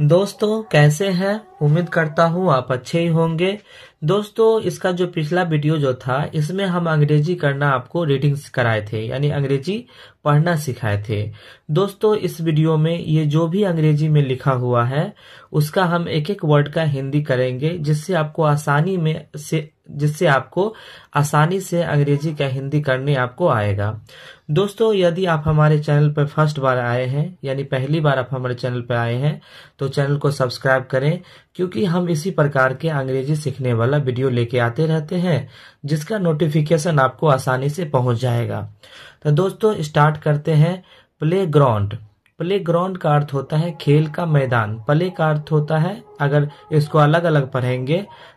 दोस्तों कैसे हैं उम्मीद करता हूँ आप अच्छे ही होंगे दोस्तों इसका जो पिछला वीडियो जो था इसमें हम अंग्रेजी करना आपको रीडिंग्स कराए थे यानी अंग्रेजी पढ़ना सिखाए थे दोस्तों इस वीडियो में ये जो भी अंग्रेजी में लिखा हुआ है उसका हम एक एक वर्ड का हिंदी करेंगे जिससे आपको आसानी में से जिससे आपको आसानी से अंग्रेजी का हिंदी करने आपको आएगा दोस्तों यदि आप हमारे चैनल पर फर्स्ट बार आए हैं यानी पहली बार आप हमारे चैनल पर आए हैं तो चैनल को सब्सक्राइब करें क्योंकि हम इसी प्रकार के अंग्रेजी सीखने वाला वीडियो लेके आते रहते हैं जिसका नोटिफिकेशन आपको आसानी से पहुंच जाएगा तो दोस्तों स्टार्ट करते हैं प्ले ग्राउंड प्ले ग्राउंड का अर्थ होता है खेल का मैदान प्ले का अर्थ होता है अगर इसको अलग अलग पढ़ेंगे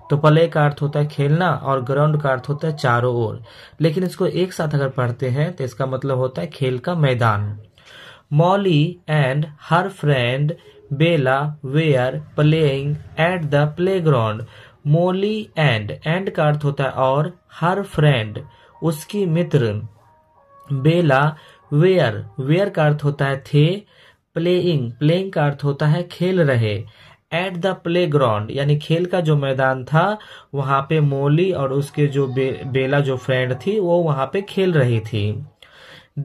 तो प्ले का अर्थ होता है खेलना और ग्राउंड का अर्थ होता है चारों ओर लेकिन इसको एक साथ अगर पढ़ते हैं तो इसका मतलब होता है खेल का मैदान Molly and her friend Bella were playing at the play ground Molly and and का अर्थ होता है और हर फ्रेंड उसकी मित्र बेला वेयर वेयर का अर्थ होता है थे प्लेइंग प्लेइंग का अर्थ होता है खेल रहे एट द प्ले ग्राउंड यानी खेल का जो मैदान था वहां पे मोली और उसके जो बे, बेला जो फ्रेंड थी वो वहां पे खेल रही थी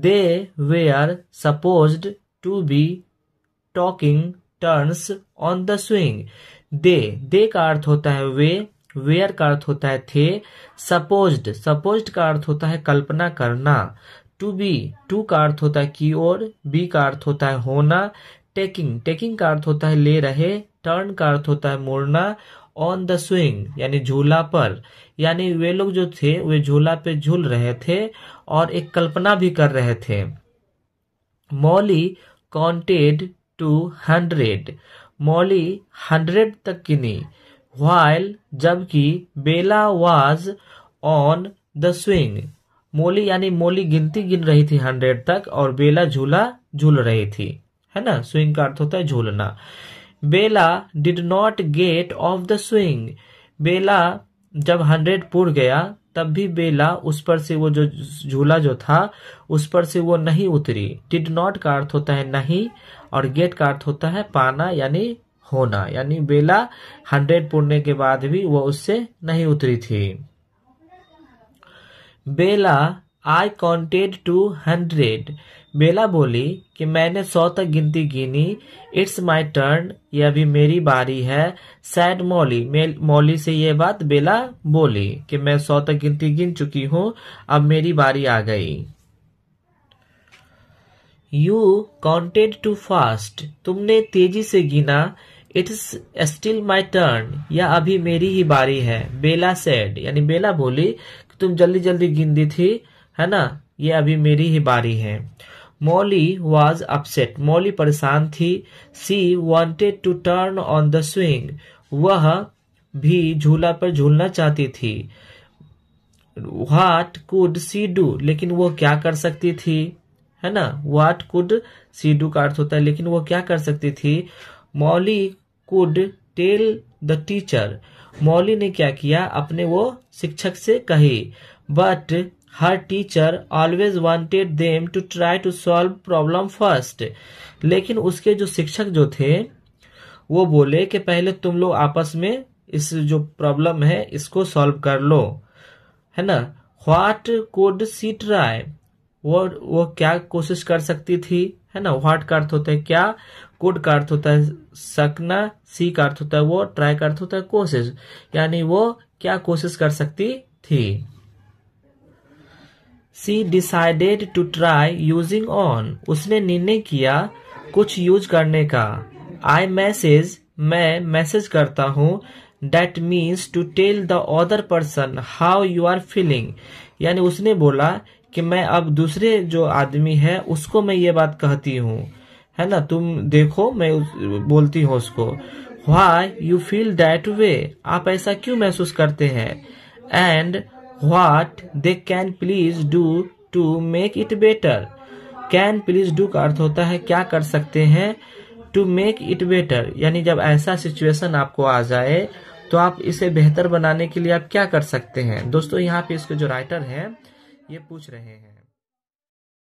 they we are to be talking turns on the swing they they का अर्थ होता है वे वेयर का अर्थ होता है थे सपोज सपोज का अर्थ होता है कल्पना करना टू बी टू का अर्थ होता है की ओर बी का अर्थ होता है होना टेकिंग टेकिंग का अर्थ होता है ले रहे टर्न का अर्थ होता है मोड़ना ऑन द स्विंग यानी झूला पर यानी वे लोग जो थे वे झूला पे झूल रहे थे और एक कल्पना भी कर रहे थे Molly counted to hundred Molly hundred तक गिनी वाइल जबकि Bella was on the swing Molly यानी मोली गिनती गिन रही थी हंड्रेड तक और बेला झूला झूल रही थी है ना स्विंग का अर्थ होता है झूलना Bella did not get off the swing Bella जब हंड्रेड पुर गया तब भी बेला उस पर से वो जो झूला जो था उस पर से वो नहीं उतरी डिड नॉट का अर्थ होता है नहीं और गेट का अर्थ होता है पाना यानी होना यानी बेला हंड्रेड पुरने के बाद भी वो उससे नहीं उतरी थी Bella I counted to hundred Bella बोली कि मैंने सौ तक गिनती गिनी इट्स माई टर्न ये अभी मेरी बारी है सैड मौली मौली से ये बात बेला बोली कि मैं सौ तक गिनती गिन चुकी हूँ अब मेरी बारी आ गई यू काउंटेड टू फास्ट तुमने तेजी से गिना इट्स स्टिल माई टर्न या अभी मेरी ही बारी है बेला सेड यानी बेला बोली तुम जल्दी जल्दी गिनती थी है ना ये अभी मेरी ही बारी है मौली वॉज अपसेट मौली परेशान थी she wanted to turn on the swing वह भी झूला पर झूलना चाहती थी वाट कुड सी डू लेकिन वो क्या कर सकती थी है ना वाट कुड सी डू का अर्थ होता है लेकिन वो क्या कर सकती थी Molly could tell the teacher Molly ने क्या किया अपने वो शिक्षक से कही but her teacher always wanted them to try to solve problem first लेकिन उसके जो शिक्षक जो थे वो बोले कि पहले तुम लोग आपस में इस जो प्रॉब्लम है इसको सॉल्व कर लो है ना व्हाट कोड सी ट्राई वो वो क्या कोशिश कर सकती थी है ना व्हाट का अर्थ होता है क्या कुड का अर्थ होता है सकना सी का अर्थ होता है वो ट्राई का अर्थ होता है कोशिश यानी वो क्या कोशिश कर सकती थी she decided to try using on उसने निर्णय किया कुछ यूज करने का आई मैसेज मैं मैसेज करता हूं that means to tell the other person how you are feeling यानी उसने बोला कि मैं अब दूसरे जो आदमी है उसको मैं ये बात कहती हूँ है ना तुम देखो मैं बोलती हूँ उसको why you feel that way आप ऐसा क्यों महसूस करते हैं and what they can please do to make it better can please do का अर्थ होता है क्या कर सकते हैं टू मेक इट बेटर यानी जब ऐसा सिचुएशन आपको आ जाए तो आप इसे बेहतर बनाने के लिए आप क्या कर सकते हैं दोस्तों यहाँ पे इसके जो राइटर हैं ये पूछ रहे हैं